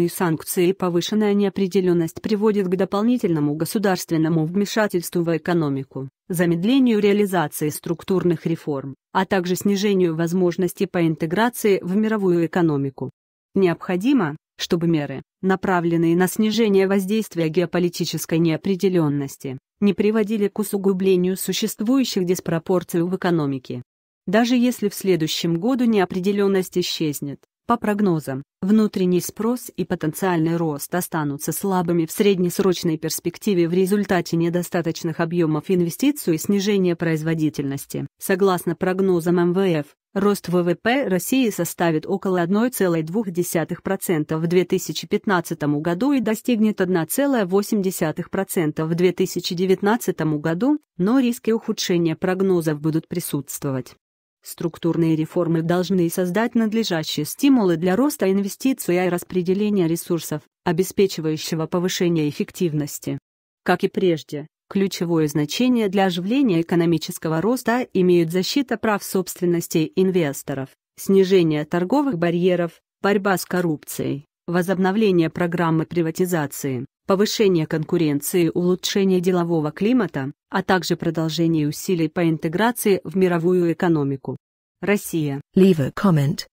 бюджетные санкции и повышенная неопределенность приводят к дополнительному государственному вмешательству в экономику, замедлению реализации структурных реформ, а также снижению возможностей по интеграции в мировую экономику. Необходимо, чтобы меры, направленные на снижение воздействия геополитической неопределенности, не приводили к усугублению существующих диспропорций в экономике. Даже если в следующем году неопределенность исчезнет, по прогнозам, внутренний спрос и потенциальный рост останутся слабыми в среднесрочной перспективе в результате недостаточных объемов инвестиций и снижения производительности. Согласно прогнозам МВФ, рост ВВП России составит около 1,2% в 2015 году и достигнет 1,8% в 2019 году, но риски ухудшения прогнозов будут присутствовать. Структурные реформы должны создать надлежащие стимулы для роста инвестиций и распределения ресурсов, обеспечивающего повышение эффективности. Как и прежде, ключевое значение для оживления экономического роста имеют защита прав собственности инвесторов, снижение торговых барьеров, борьба с коррупцией, возобновление программы приватизации, повышение конкуренции, улучшение делового климата, а также продолжение усилий по интеграции в мировую экономику. Россия. Leave a comment.